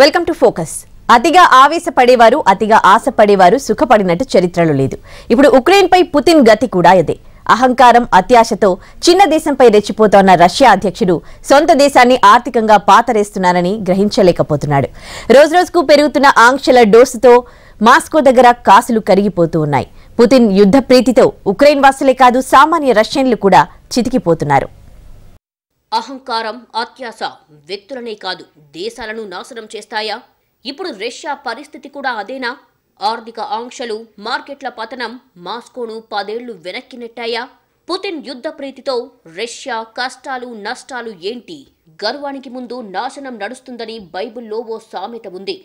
welcome to focus అతిగా ఆవేశపడేవారు అతిగా ఆశపడేవారు సుఖపడినట్టు చరిత్రలో లేదు ఇప్పుడు ఉక్రెయిన్పై పుతిన్ గతి కూడా ఇదే అహంకారం అత్యాశతో చిన్న దేశంపై రెచ్చిపోతోన్న రష్యా అధ్యక్షుడు సొంత దేశాన్ని ఆర్థికంగా పాతరేస్తున్నారని గ్రహించలేకపోతున్నాడు రోజురోజుకు పెరుగుతున్న ఆంక్షల డోసుతో మాస్కో దగ్గర కాసులు కరిగిపోతూ ఉన్నాయి పుతిన్ యుద్ధ ప్రీతితో ఉక్రెయిన్ వాసులే కాదు సామాన్య రష్యన్లు కూడా చితికిపోతున్నారు అహంకారం అత్యాశ వ్యక్తులనే కాదు దేశాలను నాశనం చేస్తాయా ఇప్పుడు రష్యా పరిస్థితి కూడా అదేనా ఆర్థిక ఆంక్షలు మార్కెట్ల పతనం మాస్కోను పదేళ్లు వెనక్కి నెట్టాయా పుతిన్ యుద్ధ ప్రీతితో రష్యా కష్టాలు నష్టాలు ఏంటి గర్వానికి ముందు నాశనం నడుస్తుందని బైబిల్లో ఓ సామెత ఉంది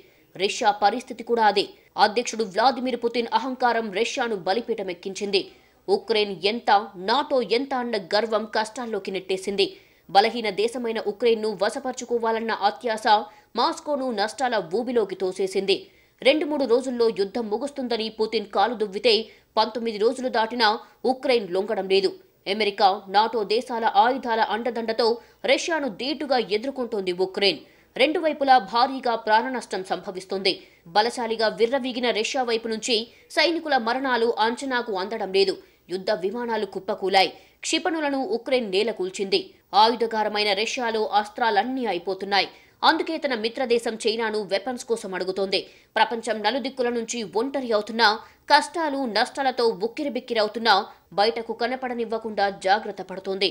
రష్యా పరిస్థితి కూడా అదే అధ్యక్షుడు వ్లాదిమిర్ పుతిన్ అహంకారం రష్యాను బలిపీఠమెక్కించింది ఉక్రెయిన్ ఎంత నాటో ఎంత అన్న గర్వం కష్టాల్లోకి నెట్టేసింది బలహీన దేశమైన ఉక్రెయిన్ను వశపరుచుకోవాలన్న అత్యాస మాస్కోను నష్టాల ఊబిలోకి తోసేసింది రెండు మూడు రోజుల్లో యుద్ధం ముగుస్తుందని పుతిన్ కాలు దువ్వితే పంతొమ్మిది రోజులు దాటినా ఉక్రెయిన్ లొంగడం లేదు అమెరికా నాటో దేశాల ఆయుధాల అండదండతో రష్యాను ధీటుగా ఎదుర్కొంటోంది ఉక్రెయిన్ రెండు వైపులా భారీగా ప్రాణ నష్టం సంభవిస్తుంది బలశాలిగా విర్రవీగిన రష్యా వైపు నుంచి సైనికుల మరణాలు అంచనాకు అందడం లేదు యుద్ధ విమానాలు కుప్పకూలాయి క్షిపణులను ఉక్రెయిన్ నేలకూల్చింది ఆయుధకారమైన రష్యాలో అస్త్రాలన్నీ అయిపోతున్నాయి అందుకే తన మిత్రదేశం చైనాను వెపన్స్ కోసం అడుగుతోంది ప్రపంచం నలుదిక్కుల నుంచి ఒంటరి అవుతున్న కష్టాలు నష్టాలతో ఉక్కిరిబిక్కిరవుతున్నా బయటకు కనపడనివ్వకుండా జాగ్రత్త పడుతోంది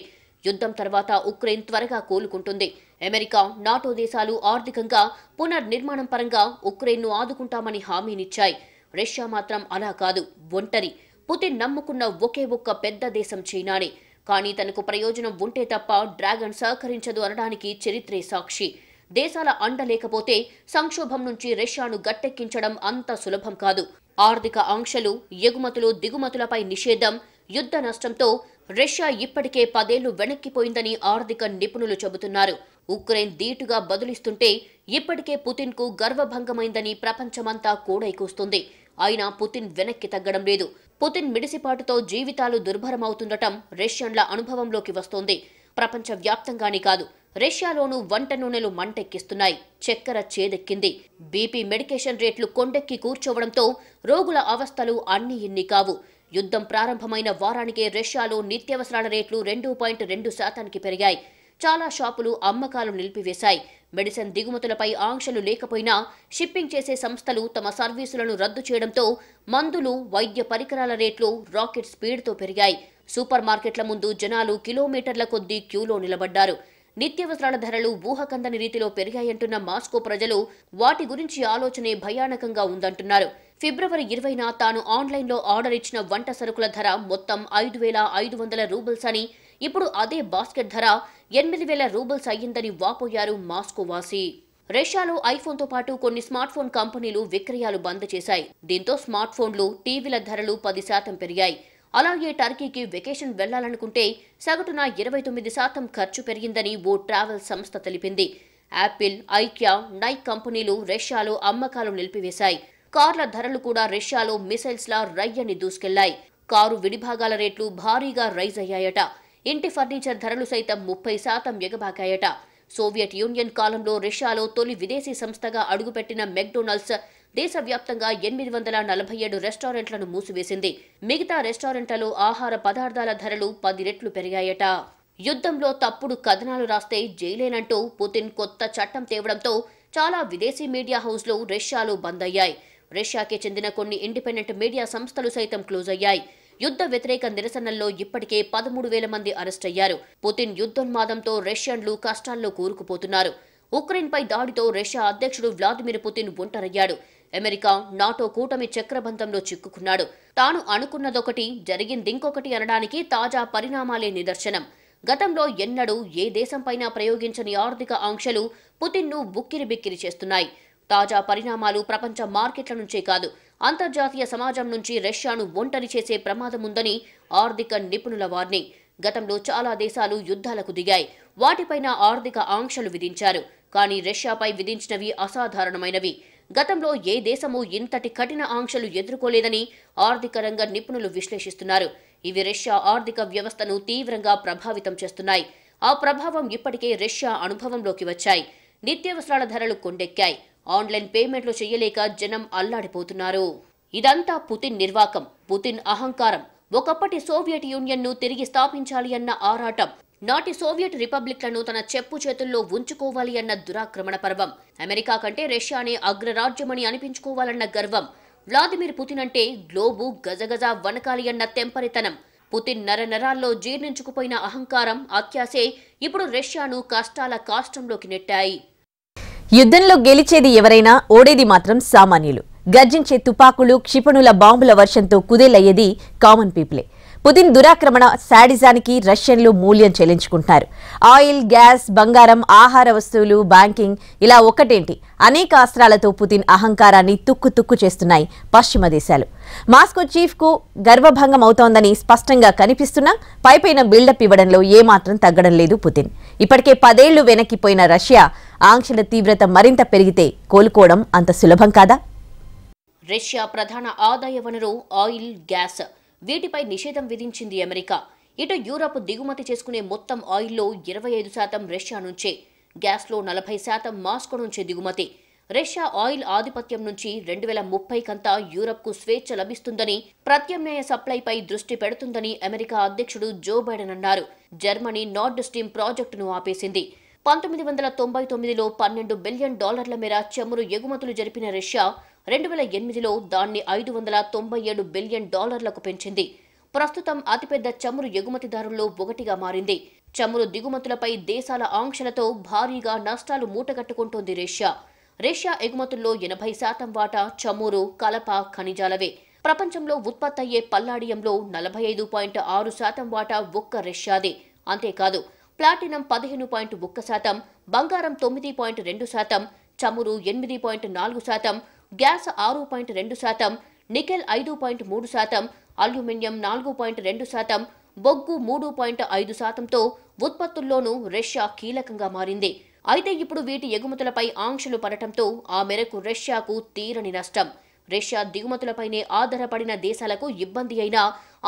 యుద్ధం తర్వాత ఉక్రెయిన్ త్వరగా కోలుకుంటుంది అమెరికా నాటో దేశాలు ఆర్థికంగా పునర్నిర్మాణం పరంగా ఉక్రెయిన్ను ఆదుకుంటామని హామీనిచ్చాయి రష్యా మాత్రం అలా కాదు ఒంటరి పుతిన్ నమ్ముకున్న ఒకే ఒక్క పెద్ద దేశం చైనానే కానీ తనకు ప్రయోజనం ఉంటే తప్ప డ్రాగన్ సహకరించదు అనడానికి చరిత్రే సాక్షి దేశాల అండ లేకపోతే సంక్షోభం నుంచి రష్యాను గట్టెక్కించడం అంత సులభం కాదు ఆర్థిక ఆంక్షలు ఎగుమతులు దిగుమతులపై నిషేధం యుద్ధ నష్టంతో రష్యా ఇప్పటికే పదేళ్లు వెనక్కిపోయిందని ఆర్థిక నిపుణులు చెబుతున్నారు ఉక్రెయిన్ ధీటుగా బదులిస్తుంటే ఇప్పటికే పుతిన్కు గర్వభంగమైందని ప్రపంచమంతా కూడైకూస్తుంది అయినా పుతిన్ వెనక్కి తగ్గడం లేదు పుతిన్ మిడిసిపాటుతో జీవితాలు దుర్భరమవుతుండటం రష్యన్ల అనుభవంలోకి వస్తోంది వ్యాప్తంగానే కాదు రష్యాలోనూ వంట నూనెలు మంటెక్కిస్తున్నాయి చక్కెర చేదెక్కింది బీపీ మెడికేషన్ రేట్లు కొండెక్కి కూర్చోవడంతో రోగుల అవస్థలు అన్ని ఇన్ని కావు యుద్ధం ప్రారంభమైన వారానికే రష్యాలో నిత్యావసరాల రేట్లు రెండు పాయింట్ రెండు శాతానికి పెరిగాయి చాలా షాపులు అమ్మకాలు నిలిపివేశాయి మెడిసిన్ దిగుమతులపై ఆంక్షలు లేకపోయినా షిప్పింగ్ చేసే సంస్థలు తమ సర్వీసులను రద్దు చేయడంతో మందులు వైద్య పరికరాల రేట్లు రాకెట్ స్పీడ్తో పెరిగాయి సూపర్ మార్కెట్ల ముందు జనాలు కిలోమీటర్ల కొద్దీ క్యూలో నిలబడ్డారు నిత్యవసరాల ధరలు ఊహకందని రీతిలో పెరిగాయంటున్న మాస్కో ప్రజలు వాటి గురించి ఆలోచనే భయానకంగా ఉందంటున్నారు ఫిబ్రవరి ఇరవైన తాను ఆన్లైన్లో ఆర్డర్ ఇచ్చిన వంట సరుకుల ధర మొత్తం ఐదు వేల ఐదు వందల రూబుల్స్ అని ఇప్పుడు అదే బాస్కెట్ ధర ఎనిమిది వేల రూబుల్స్ అయ్యిందని వాపోయారు మాస్కో వాసి రష్యాలో ఐఫోన్తో పాటు కొన్ని స్మార్ట్ ఫోన్ కంపెనీలు విక్రయాలు బంద్ చేశాయి దీంతో స్మార్ట్ ఫోన్లు టీవీల ధరలు పది శాతం పెరిగాయి అలాగే టర్కీకి వెకేషన్ వెళ్లాలనుకుంటే సగటున ఇరవై తొమ్మిది శాతం ఖర్చు పెరిగిందని ఓ ట్రావెల్ సంస్థ తెలిపింది యాపిల్ ఐక్యా నైక్ కంపెనీలు రష్యాలో అమ్మకాలు నిలిపివేశాయి కార్ల ధరలు కూడా రష్యాలో మిసైల్స్లా రయ్యని దూసుకెళ్లాయి కారు విడిభాగాల రేట్లు భారీగా రైజ్ అయ్యాయట ఇంటి ఫర్నిచర్ ధరలు సైతం ముప్పై శాతం ఎగబాకాయట సోవియట్ యూనియన్ కాలంలో రష్యాలో తొలి విదేశీ సంస్థగా అడుగుపెట్టిన మెక్డొనాల్డ్స్ దేశవ్యాప్తంగా ఎనిమిది వందల నలభై ఏడు రెస్టారెంట్లను మూసివేసింది మిగతా రెస్టారెంట్లలో ఆహార పదార్థాల ధరలు పది రెట్లు పెరిగాయట యుద్ధంలో తప్పుడు కథనాలు రాస్తే జైలేనంటూ పుతిన్ కొత్త చట్టం తేవడంతో చాలా విదేశీ మీడియా హౌస్లు రష్యాలో బంద్ అయ్యాయి రష్యాకి చెందిన కొన్ని ఇండిపెండెంట్ మీడియా సంస్థలు సైతం క్లోజ్ అయ్యాయి యుద్ధ వ్యతిరేక నిరసనల్లో ఇప్పటికే పదమూడు వేల మంది అరెస్ట్ అయ్యారు పుతిన్ యుద్ధోన్మాదంతో రష్యన్లు కష్టాల్లో కూరుకుపోతున్నారు ఉక్రెయిన్పై దాడితో రష్యా అధ్యక్షుడు వ్లాదిమిర్ పుతిన్ ఒంటరయ్యాడు అమెరికా నాటో కూటమి చక్రబంధంలో చిక్కుకున్నాడు తాను అనుకున్నదొకటి జరిగిందింకొకటి అనడానికి తాజా పరిణామాలే నిదర్శనం గతంలో ఎన్నడూ ఏ దేశంపైన ప్రయోగించని ఆర్థిక ఆంక్షలు పుతిన్ను బుక్కిరిబిక్కిరి చేస్తున్నాయి తాజా పరిణామాలు ప్రపంచ మార్కెట్ల నుంచే కాదు అంతర్జాతీయ సమాజం నుంచి రష్యాను ఒంటరి చేసే ప్రమాదముందని ఆర్థిక నిపుణుల వార్ని గతంలో చాలా దేశాలు యుద్ధాలకు దిగాయి వాటిపైన ఆర్థిక ఆంక్షలు విధించారు కానీ రష్యాపై విధించినవి అసాధారణమైనవి గతంలో ఏ దేశమూ ఇంతటి కఠిన ఆంక్షలు ఎదుర్కోలేదని ఆర్థిక రంగ నిపుణులు విశ్లేషిస్తున్నారు ఇవి రష్యా ఆర్థిక వ్యవస్థను తీవ్రంగా ప్రభావితం చేస్తున్నాయి ఆ ప్రభావం ఇప్పటికే రష్యా అనుభవంలోకి వచ్చాయి నిత్యావసరాల ధరలు కొండెక్కాయి ఆన్లైన్ పేమెంట్లు చేయలేక జనం అల్లాడిపోతున్నారు ఇదంతా పుతిన్ నిర్వాకం పుతిన్ అహంకారం ఒకప్పటి సోవియట్ యూనియన్ను తిరిగి స్థాపించాలి అన్న ఆరాటం నాటి సోవియట్ రిపబ్లిక్లను తన చెప్పు చేతుల్లో ఉంచుకోవాలి అన్న దురాక్రమణ పర్వం అమెరికా కంటే రష్యానే అగ్రరాజ్యమని అనిపించుకోవాలన్న గర్వం వ్లాదిమిర్ పుతిన్ అంటే గ్లోబు గజగజ వనకాలి అన్న తెంపరితనం పుతిన్ నర నరాల్లో జీర్ణించుకుపోయిన అహంకారం అత్యాసే ఇప్పుడు రష్యాను కష్టాల కాష్టంలోకి నెట్టాయి యుద్ధంలో గెలిచేది ఎవరైనా ఓడేది మాత్రం సామాన్యులు గర్జించే తుపాకులు క్షిపణుల బాంబుల వర్షంతో కుదేలయ్యేది కామన్ పీపులే పుతిన్ దురాక్రమణ శాడిజానికి రష్యన్లు మూల్యం చెల్లించుకుంటున్నారు ఆయిల్ గ్యాస్ బంగారం ఆహార వస్తువులు బ్యాంకింగ్ ఇలా ఒక్కటేంటి అనేక అస్త్రాలతో పుతిన్ అహంకారాన్ని తుక్కు తుక్కు చేస్తున్నాయి పశ్చిమ దేశాలు మాస్కో చీఫ్కు గర్వభంగం అవుతోందని స్పష్టంగా కనిపిస్తున్నా పైపైన బిల్డప్ ఇవ్వడంలో ఏమాత్రం తగ్గడం లేదు పుతిన్ ఇప్పటికే పదేళ్లు వెనక్కిపోయిన రష్యా ఆంక్షల తీవ్రత మరింత పెరిగితే కోలుకోవడం అంత సులభం కాదా రష్యా ప్రధాన ఆదాయ వనరు ఆయిల్ గ్యాస్ వీటిపై నిషేధం విధించింది అమెరికా ఇటు యూరప్ దిగుమతి చేసుకునే మొత్తం ఆయిల్లో ఇరవై ఐదు శాతం రష్యా నుంచే గ్యాస్లో నలభై శాతం మాస్కో నుంచే దిగుమతి రష్యా ఆయిల్ ఆధిపత్యం నుంచి రెండు వేల ముప్పై కంతా యూరప్కు స్వేచ్ఛ లభిస్తుందని ప్రత్యామ్నాయ సప్లైపై దృష్టి పెడుతుందని అమెరికా అధ్యక్షుడు జో బైడెన్ అన్నారు జర్మనీ నార్డ్ స్ట్రీమ్ ప్రాజెక్టును ఆపేసింది పంతొమ్మిది వందల తొంభై తొమ్మిదిలో పన్నెండు బిలియన్ డాలర్ల మేర చమురు ఎగుమతులు జరిపిన రష్యా రెండు వేల ఎనిమిదిలో దాన్ని ఐదు వందల తొంభై ఏడు బిలియన్ డాలర్లకు పెంచింది ప్రస్తుతం అతిపెద్ద చమురు ఎగుమతిదారుల్లో ఒకటిగా మారింది చమురు దిగుమతులపై దేశాల ఆంక్షలతో భారీగా నష్టాలు మూటగట్టుకుంటోంది రష్యా రష్యా ఎగుమతుల్లో ఎనభై శాతం వాటా చమురు కలప ఖనిజాలవే ప్రపంచంలో ఉత్పత్తి అయ్యే పల్లాడియంలో నలభై ఐదు పాయింట్ ఆరు శాతం వాటా ఒక్క రష్యాదే అంతేకాదు ప్లాటినం పదిహేను పాయింట్ ఒక్క శాతం బంగారం తొమ్మిది పాయింట్ రెండు శాతం చమురు ఎనిమిది పాయింట్ నాలుగు శాతం గ్యాస్ ఆరు పాయింట్ రెండు శాతం నికెల్ ఐదు పాయింట్ మూడు శాతం అల్యూమినియం నాలుగు పాయింట్ రెండు శాతం బొగ్గు మూడు పాయింట్ ఐదు శాతంతో ఉత్పత్తుల్లోనూ రష్యా కీలకంగా మారింది అయితే ఇప్పుడు వీటి ఎగుమతులపై ఆంక్షలు పడటంతో ఆ మేరకు రష్యాకు తీరని నష్టం రష్యా దిగుమతులపైనే ఆధారపడిన దేశాలకు ఇబ్బంది అయినా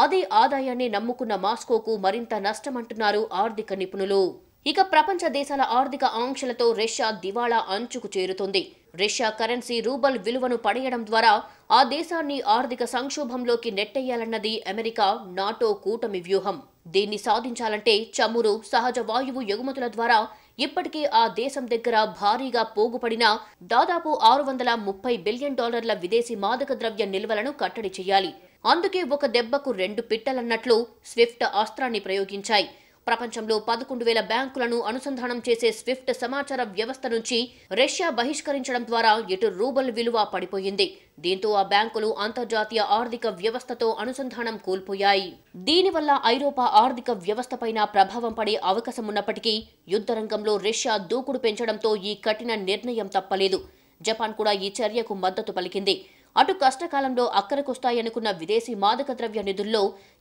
అదే ఆదాయాన్ని నమ్ముకున్న మాస్కోకు మరింత నష్టమంటున్నారు ఆర్థిక నిపుణులు ఇక ప్రపంచ దేశాల ఆర్థిక ఆంక్షలతో రష్యా దివాళా అంచుకు చేరుతుంది రష్యా కరెన్సీ రూబల్ విలువను పడేయడం ద్వారా ఆ దేశాన్ని ఆర్థిక సంక్షోభంలోకి నెట్టేయాలన్నది అమెరికా నాటో కూటమి వ్యూహం దీన్ని సాధించాలంటే చమురు సహజ వాయువు ఎగుమతుల ద్వారా ఇప్పటికే ఆ దేశం దగ్గర భారీగా పోగుపడిన దాదాపు ఆరు వందల ముప్పై బిలియన్ డాలర్ల విదేశీ మాదక ద్రవ్య నిల్వలను కట్టడి చేయాలి అందుకే ఒక దెబ్బకు రెండు పిట్టలన్నట్లు స్విఫ్ట్ అస్త్రాన్ని ప్రయోగించాయి ప్రపంచంలో పదకొండు వేల బ్యాంకులను అనుసంధానం చేసే స్విఫ్ట్ సమాచార వ్యవస్థ నుంచి రష్యా బహిష్కరించడం ద్వారా ఎటు రూబల్ విలువ పడిపోయింది దీంతో ఆ బ్యాంకులు అంతర్జాతీయ ఆర్థిక వ్యవస్థతో అనుసంధానం కోల్పోయాయి దీనివల్ల ఐరోపా ఆర్థిక వ్యవస్థపైన ప్రభావం పడే అవకాశం ఉన్నప్పటికీ యుద్ధరంగంలో రష్యా దూకుడు పెంచడంతో ఈ కఠిన నిర్ణయం తప్పలేదు జపాన్ కూడా ఈ చర్యకు మద్దతు పలికింది అటు కష్టకాలంలో అక్కరకొస్తాయనుకున్న విదేశీ మాదక ద్రవ్య నిధుల్లో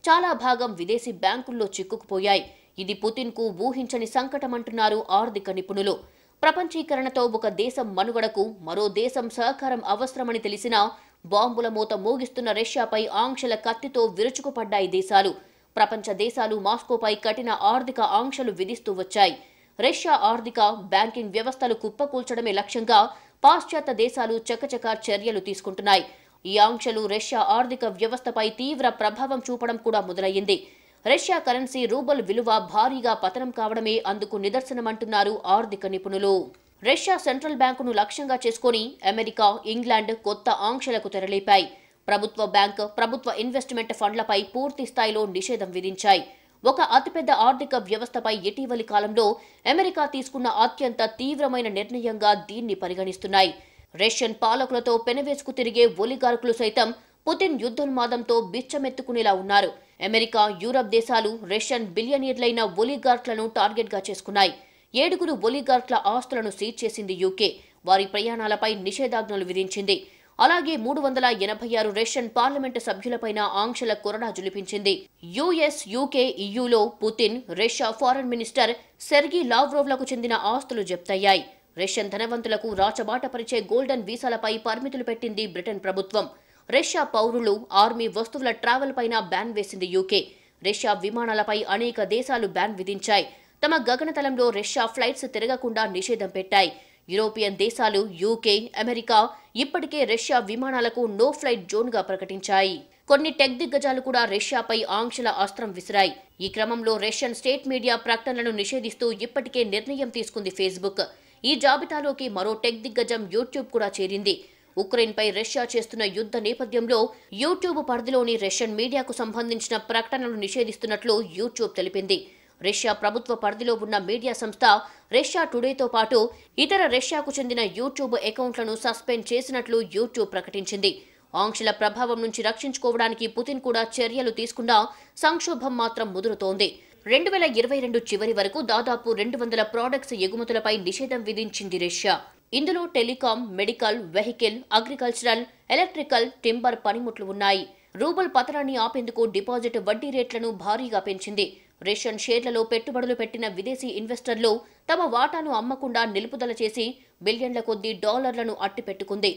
చాలా భాగం విదేశీ బ్యాంకుల్లో చిక్కుకుపోయాయి ఇది పుతిన్కు ఊహించని సంకటమంటున్నారు ఆర్థిక నిపుణులు ప్రపంచీకరణతో ఒక దేశం మనుగడకు మరో దేశం సహకారం అవసరమని తెలిసిన బాంబుల మూత మోగిస్తున్న రష్యాపై ఆంక్షల కత్తితో విరుచుకుపడ్డాయి దేశాలు ప్రపంచ దేశాలు మాస్కోపై కఠిన ఆర్థిక ఆంక్షలు విధిస్తూ వచ్చాయి రష్యా ఆర్థిక బ్యాంకింగ్ వ్యవస్థలు కుప్పకూల్చడమే లక్ష్యంగా పాశ్చాత్య దేశాలు చకచకా చర్యలు తీసుకుంటున్నాయి ఈ ఆంక్షలు రష్యా ఆర్థిక వ్యవస్థపై తీవ్ర ప్రభావం చూపడం కూడా మొదలయ్యింది రష్యా కరెన్సీ రూబల్ విలువ భారీగా పతనం కావడమే అందుకు నిదర్శనమంటున్నారు ఆర్థిక నిపుణులు రష్యా సెంట్రల్ బ్యాంకును లక్ష్యంగా చేసుకుని అమెరికా ఇంగ్లాండ్ కొత్త ఆంక్షలకు తెరలేపాయి ప్రభుత్వ బ్యాంక్ ప్రభుత్వ ఇన్వెస్ట్మెంట్ ఫండ్లపై పూర్తి స్థాయిలో నిషేధం విధించాయి ఒక అతిపెద్ద ఆర్థిక వ్యవస్థపై ఇటీవలి కాలంలో అమెరికా తీసుకున్న అత్యంత తీవ్రమైన నిర్ణయంగా దీన్ని పరిగణిస్తున్నాయి రష్యన్ పాలకులతో పెనవేసుకు తిరిగే ఒలిగార్కులు సైతం పుతిన్ యుద్ధోన్మాదంతో బిచ్చమెత్తుకునేలా ఉన్నారు అమెరికా యూరప్ దేశాలు రష్యన్ బిలియనీర్లైన ఒలిగార్క్లను టార్గెట్గా చేసుకున్నాయి ఏడుగురు ఒలిగార్ట్ల ఆస్తులను సీజ్ చేసింది యూకే వారి ప్రయాణాలపై నిషేధాజ్ఞలు విధించింది అలాగే మూడు వందల ఎనభై ఆరు రష్యన్ పార్లమెంటు సభ్యులపైన ఆంక్షల కొరడా జులిపించింది యుఎస్ యూకే ఇయులో Putin Russia foreign minister Sergei లావ్రోవ్లకు చెందిన ఆస్తులు జప్తయ్యాయి రష్యన్ ధనవంతులకు రాచబాట పరిచే గోల్డెన్ వీసాలపై పరిమితులు పెట్టింది బ్రిటన్ ప్రభుత్వం రష్యా పౌరులు ఆర్మీ వస్తువుల ట్రావెల్ పైన బ్యాన్ వేసింది యూకే రష్యా విమానాలపై అనేక దేశాలు బ్యాన్ విధించాయి తమ గగనతలంలో రష్యా ఫ్లైట్స్ తిరగకుండా నిషేధం పెట్టాయి యూరోపియన్ దేశాలు యూకే అమెరికా ఇప్పటికే రష్యా విమానాలకు నో ఫ్లైట్ జోన్గా ప్రకటించాయి కొన్ని టెక్ దిగ్గజాలు కూడా రష్యాపై ఆంక్షల అస్త్రం విసిరాయి ఈ క్రమంలో రష్యన్ స్టేట్ మీడియా ప్రకటనలను నిషేధిస్తూ ఇప్పటికే నిర్ణయం తీసుకుంది ఫేస్బుక్ ఈ జాబితాలోకి మరో టెక్ దిగ్గజం యూట్యూబ్ కూడా చేరింది ఉక్రెయిన్పై రష్యా చేస్తున్న యుద్ధ నేపథ్యంలో యూట్యూబ్ పరిధిలోని రష్యన్ మీడియాకు సంబంధించిన ప్రకటనలు నిషేధిస్తున్నట్లు యూట్యూబ్ తెలిపింది రష్యా ప్రభుత్వ పరిధిలో ఉన్న మీడియా సంస్థ రష్యా టుడేతో పాటు ఇతర రష్యాకు చెందిన యూట్యూబ్ అకౌంట్లను సస్పెండ్ చేసినట్లు యూట్యూబ్ ప్రకటించింది ఆంక్షల ప్రభావం నుంచి రక్షించుకోవడానికి పుతిన్ కూడా చర్యలు తీసుకున్నా సంక్షోభం మాత్రం ముదురుతోంది రెండు వేల ఇరవై రెండు చివరి వరకు దాదాపు రెండు వందల ప్రాడక్ట్స్ ఎగుమతులపై నిషేధం విధించింది రష్యా ఇందులో telecom medical vehicle agricultural electrical timber పనిముట్లు ఉన్నాయి రూబల్ పతనాన్ని ఆపేందుకు డిపాజిట్ వడ్డీ రేట్లను భారీగా పెంచింది రేషన్ షేర్లలో పెట్టుబడులు పెట్టిన విదేశీ ఇన్వెస్టర్లు తమ వాటాను అమ్మకుండా నిలుపుదల చేసి బిలియన్ల కొద్దీ డాలర్లను అట్టిపెట్టుకుంది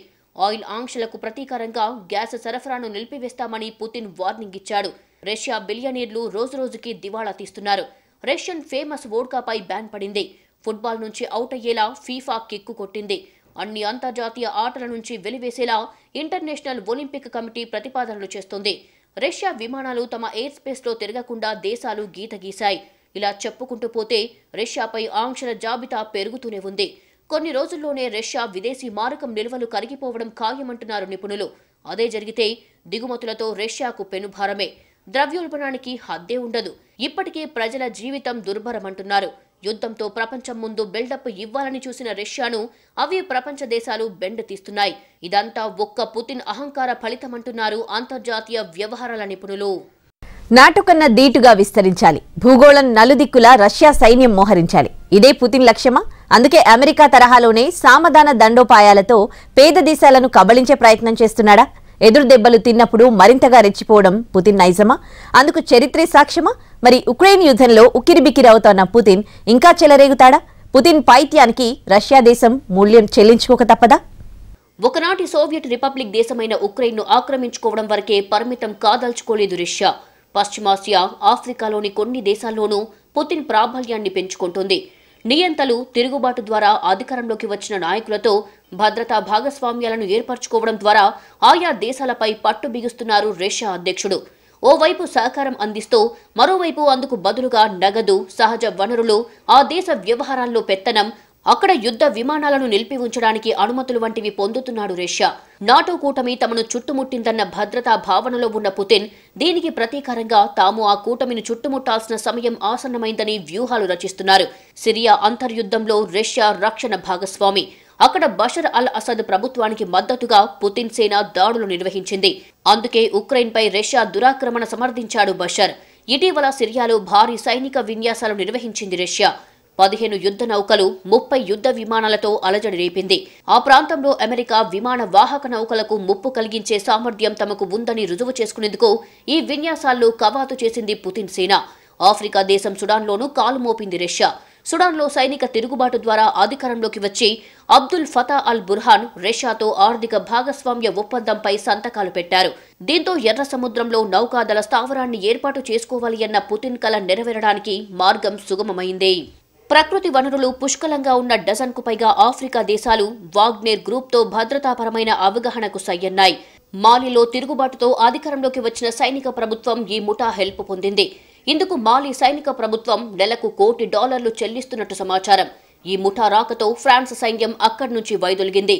ఆయిల్ ఆంక్షలకు ప్రతీకారంగా గ్యాస్ సరఫరాను నిలిపివేస్తామని పుతిన్ వార్నింగ్ ఇచ్చాడు రష్యా బిలియనీర్లు రోజురోజుకి దివాళా తీస్తున్నారు రష్యన్ ఫేమస్ వోడ్కాపై బ్యాన్ పడింది ఫుట్బాల్ నుంచి అవుట్ అయ్యేలా ఫీఫా కిక్కు కొట్టింది అన్ని అంతర్జాతీయ ఆటల నుంచి వెలివేసేలా ఇంటర్నేషనల్ ఒలింపిక్ కమిటీ ప్రతిపాదనలు చేస్తోంది రష్యా విమానాలు తమ ఎయిర్ స్పేస్లో తిరగకుండా దేశాలు గీత గీశాయి ఇలా చెప్పుకుంటూ పోతే రష్యాపై ఆంక్షల జాబితా పెరుగుతూనే ఉంది కొన్ని రోజుల్లోనే రష్యా విదేశీ మారకం నిల్వలు కరిగిపోవడం ఖాయమంటున్నారు నిపుణులు అదే జరిగితే దిగుమతులతో రష్యాకు పెనుభారమే ద్రవ్యోల్బణానికి హద్దే ఉండదు ఇప్పటికే ప్రజల జీవితం దుర్భరమంటున్నారు యుద్ధంతో ప్రపంచం ముందు బిల్డప్ ఇవ్వాలని చూసిన రష్యాను అవి ప్రపంచ దేశాలు బెండ్ తీస్తున్నాయి ఇదంతా ఒక్క పుతిన్ అహంకార ఫలితమంటున్నారు అంతర్జాతీయ వ్యవహారాల నిపుణులు నాటుకన్న దీటుగా విస్తరించాలి భూగోళం నలుదిక్కులా రష్యా సైన్యం మోహరించాలి ఇదే పుతిన్ లక్ష్యమా అందుకే అమెరికా తరహాలోనే సామధాన దండోపాయాలతో పేద దేశాలను కబళించే ప్రయత్నం చేస్తున్నాడా ఎదురు దెబ్బలు తిన్నప్పుడు మరింతగా రెచ్చిపోవడం పుతిన్ నైజమా అందుకు చరిత్రే సాక్ష్యమా మరి ఉక్రెయిన్ యుద్ధంలో అవుతున్న పుతిన్ ఇంకా చెలరేగుతాడా పుతిన్ పైత్యానికి రష్యా దేశం మూల్యం చెల్లించుకోక తప్పదా ఒకనాటి సోవియట్ రిపబ్లిక్ దేశమైన ఉక్రెయిన్ను ఆక్రమించుకోవడం వరకే పరిమితం కాదల్చుకోలేదు రష్యా పశ్చిమాసియా ఆఫ్రికాలోని కొన్ని దేశాల్లోనూ పుతిన్ ప్రాబల్యాన్ని పెంచుకుంటుంది నియంతలు తిరుగుబాటు ద్వారా అధికారంలోకి వచ్చిన నాయకులతో భద్రతా భాగస్వామ్యాలను ఏర్పరచుకోవడం ద్వారా ఆయా దేశాలపై పట్టు బిగుస్తున్నారు రష్యా అధ్యక్షుడు ఓవైపు సహకారం అందిస్తూ మరోవైపు అందుకు బదులుగా నగదు సహజ వనరులు ఆ దేశ వ్యవహారాల్లో పెత్తనం అక్కడ యుద్ధ విమానాలను నిలిపి ఉంచడానికి అనుమతులు వంటివి పొందుతున్నాడు రష్యా నాటో కూటమి తమను చుట్టుముట్టిందన్న భద్రతా భావనలో ఉన్న పుతిన్ దీనికి ప్రతీకారంగా తాము ఆ కూటమిని చుట్టుముట్టాల్సిన సమయం ఆసన్నమైందని వ్యూహాలు రచిస్తున్నారు సిరియా అంతర్యుద్ధంలో రష్యా రక్షణ భాగస్వామి అక్కడ బషర్ అల్ అసద్ ప్రభుత్వానికి మద్దతుగా పుతిన్ సేన దాడులు నిర్వహించింది అందుకే ఉక్రెయిన్పై రష్యా దురాక్రమణ సమర్థించాడు బషర్ ఇటీవల సిరియాలో భారీ సైనిక విన్యాసాలు నిర్వహించింది రష్యా పదిహేను యుద్ధ నౌకలు ముప్పై యుద్ధ విమానాలతో అలజడి రేపింది ఆ ప్రాంతంలో అమెరికా విమాన వాహక నౌకలకు ముప్పు కలిగించే సామర్థ్యం తమకు ఉందని రుజువు చేసుకునేందుకు ఈ విన్యాసాల్లో కవాతు చేసింది పుతిన్ సేన ఆఫ్రికా దేశం సుడాన్లోనూ కాలుమోపింది రష్యా సుడాన్లో సైనిక తిరుగుబాటు ద్వారా అధికారంలోకి వచ్చి అబ్దుల్ ఫతా అల్ బుర్హాన్ రష్యాతో ఆర్థిక భాగస్వామ్య ఒప్పందంపై సంతకాలు పెట్టారు దీంతో ఎర్ర సముద్రంలో నౌకాదళ స్థావరాన్ని ఏర్పాటు చేసుకోవాలి అన్న పుతిన్ కల నెరవేరడానికి మార్గం సుగమమైంది ప్రకృతి వనరులు పుష్కలంగా ఉన్న డజన్కు పైగా ఆఫ్రికా దేశాలు వాగ్నేర్ గ్రూప్తో భద్రతాపరమైన అవగాహనకు సయ్యన్నాయి మాలిలో తిరుగుబాటుతో అధికారంలోకి వచ్చిన సైనిక ప్రభుత్వం ఈ ముఠా హెల్ప్ పొందింది ఇందుకు మాలి సైనిక ప్రభుత్వం నెలకు కోటి డాలర్లు చెల్లిస్తున్నట్టు సమాచారం ఈ ముఠా రాకతో ఫ్రాన్స్ సైన్యం అక్కడి నుంచి వైదొలిగింది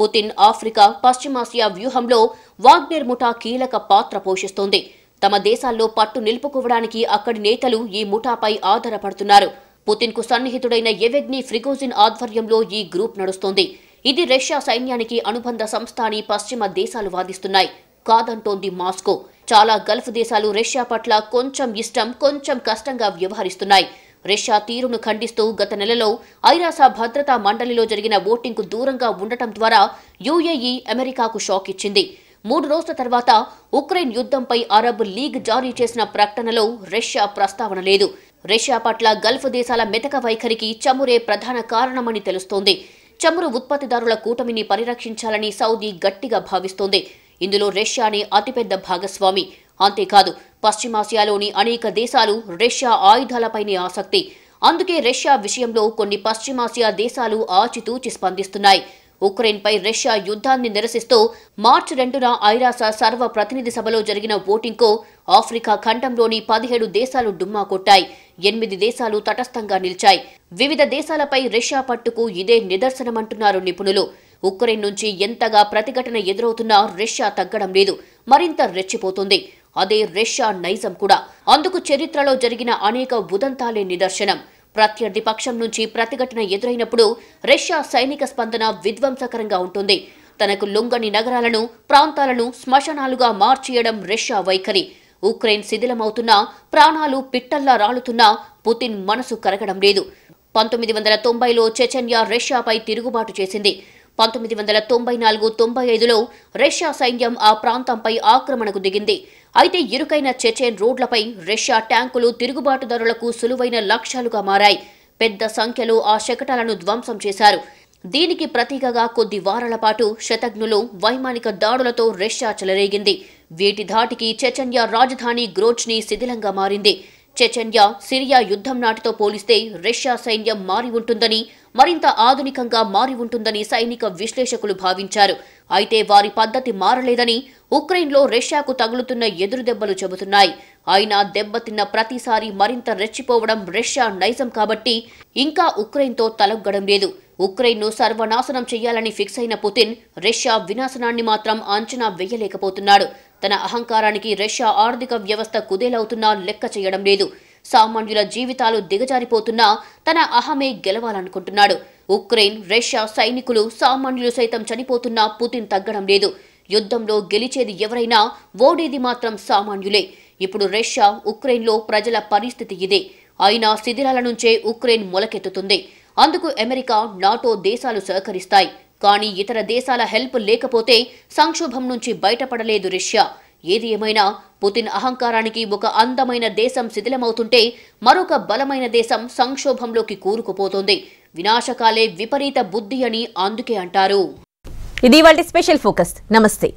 పుతిన్ ఆఫ్రికా పశ్చిమాసియా వ్యూహంలో వాగ్నేర్ ముఠా కీలక పాత్ర పోషిస్తోంది తమ దేశాల్లో పట్టు నిలుపుకోవడానికి అక్కడి నేతలు ఈ ముఠాపై ఆధారపడుతున్నారు పుతిన్కు సన్నిహితుడైన ఎవెగ్ని ఫ్రిగోజిన్ ఆధ్వర్యంలో ఈ గ్రూప్ నడుస్తోంది ఇది రష్యా సైన్యానికి అనుబంధ సంస్థ అని పశ్చిమ దేశాలు వాదిస్తున్నాయి కాదంటోంది మాస్కో చాలా గల్ఫ్ దేశాలు రష్యా పట్ల కొంచెం ఇష్టం కొంచెం కష్టంగా వ్యవహరిస్తున్నాయి రష్యా తీరును ఖండిస్తూ గత నెలలో ఐరాస భద్రతా మండలిలో జరిగిన ఓటింగ్కు దూరంగా ఉండటం ద్వారా యుఏఈ అమెరికాకు షాక్ ఇచ్చింది మూడు రోజుల తర్వాత ఉక్రెయిన్ యుద్ధంపై అరబ్ లీగ్ జారీ చేసిన ప్రకటనలో రష్యా ప్రస్తావన లేదు రష్యా పట్ల గల్ఫ్ దేశాల మెతక వైఖరికి చమురే ప్రధాన కారణమని తెలుస్తోంది చమురు ఉత్పత్తిదారుల కూటమిని పరిరక్షించాలని సౌదీ గట్టిగా భావిస్తోంది ఇందులో రష్యానే అతిపెద్ద భాగస్వామి అంతేకాదు పశ్చిమాసియాలోని అనేక దేశాలు రష్యా ఆయుధాలపైనే ఆసక్తి అందుకే రష్యా విషయంలో కొన్ని పశ్చిమాసియా దేశాలు ఆచితూచి స్పందిస్తున్నాయి ఉక్రెయిన్పై రష్యా యుద్ధాన్ని నిరసిస్తూ మార్చి రెండున ఐరాస సర్వ ప్రతినిధి సభలో జరిగిన ఓటింగ్కు ఆఫ్రికా ఖండంలోని పదిహేడు దేశాలు డుమ్మా కొట్టాయి ఎనిమిది దేశాలు తటస్థంగా నిలిచాయి వివిధ దేశాలపై రష్యా పట్టుకు ఇదే నిదర్శనమంటున్నారు నిపుణులు ఉక్రెయిన్ నుంచి ఎంతగా ప్రతిఘటన ఎదురవుతున్నా రష్యా తగ్గడం లేదు మరింత రెచ్చిపోతుంది అదే రష్యా నైజం కూడా అందుకు చరిత్రలో జరిగిన అనేక ఉదంతాలే నిదర్శనం ప్రత్యర్థి పక్షం నుంచి ప్రతిఘటన ఎదురైనప్పుడు రష్యా సైనిక స్పందన విధ్వంసకరంగా ఉంటుంది తనకు లొంగని నగరాలను ప్రాంతాలను శ్మశనాలుగా మార్చేయడం రష్యా వైఖరి ఉక్రెయిన్ శిథిలమవుతున్నా ప్రాణాలు పిట్టల్లా రాలుతున్నా పుతిన్ మనసు కరగడం లేదు పంతొమ్మిది వందల తొంభైలో చెచెన్యా రష్యాపై తిరుగుబాటు చేసింది పంతొమ్మిది వందల తొంభై నాలుగు తొంభై ఐదులో రష్యా సైన్యం ఆ ప్రాంతంపై ఆక్రమణకు దిగింది అయితే ఇరుకైన చెచెన్ రోడ్లపై రష్యా ట్యాంకులు తిరుగుబాటుదారులకు సులువైన లక్ష్యాలుగా మారాయి పెద్ద సంఖ్యలో ఆ శకటాలను ధ్వంసం చేశారు దీనికి ప్రతీకగా కొద్ది వారాల పాటు శతజ్ఞులు వైమానిక దాడులతో రష్యా చెలరేగింది వీటి ధాటికి చెచెన్యా రాజధాని గ్రోచ్ని శిథిలంగా మారింది చెచెన్యా సిరియా యుద్ధం నాటితో పోలిస్తే రష్యా సైన్యం మారి ఉంటుందని మరింత ఆధునికంగా మారి ఉంటుందని సైనిక విశ్లేషకులు భావించారు అయితే వారి పద్ధతి మారలేదని ఉక్రెయిన్లో రష్యాకు తగులుతున్న ఎదురుదెబ్బలు చెబుతున్నాయి అయినా దెబ్బతిన్న ప్రతిసారి మరింత రెచ్చిపోవడం రష్యా నైజం కాబట్టి ఇంకా ఉక్రెయిన్తో తలొగ్గడం లేదు ఉక్రెయిన్ను సర్వనాశనం చేయాలని ఫిక్స్ అయిన పుతిన్ రష్యా వినాశనాన్ని మాత్రం అంచనా వేయలేకపోతున్నాడు తన అహంకారానికి రష్యా ఆర్థిక వ్యవస్థ కుదేలవుతున్నా లెక్క చేయడం లేదు సామాన్యుల జీవితాలు దిగజారిపోతున్నా తన అహమే గెలవాలనుకుంటున్నాడు ఉక్రెయిన్ రష్యా సైనికులు సామాన్యులు సైతం చనిపోతున్నా పుతిన్ తగ్గడం లేదు యుద్ధంలో గెలిచేది ఎవరైనా ఓడేది మాత్రం సామాన్యులే ఇప్పుడు రష్యా ఉక్రెయిన్లో ప్రజల పరిస్థితి ఇదే అయినా శిథిలాల నుంచే ఉక్రెయిన్ మొలకెత్తుతుంది అందుకు అమెరికా నాటో దేశాలు సహకరిస్తాయి కానీ ఇతర దేశాల హెల్ప్ లేకపోతే సంక్షోభం నుంచి బయటపడలేదు రష్యా ఏది ఏమైనా పుతిన్ అహంకారానికి ఒక అందమైన దేశం శిథిలమవుతుంటే మరొక బలమైన దేశం సంక్షోభంలోకి కూరుకుపోతుంది వినాశకాలే విపరీత బుద్ధి అని అందుకే అంటారు ఇది స్పెషల్ ఫోకస్ నమస్తే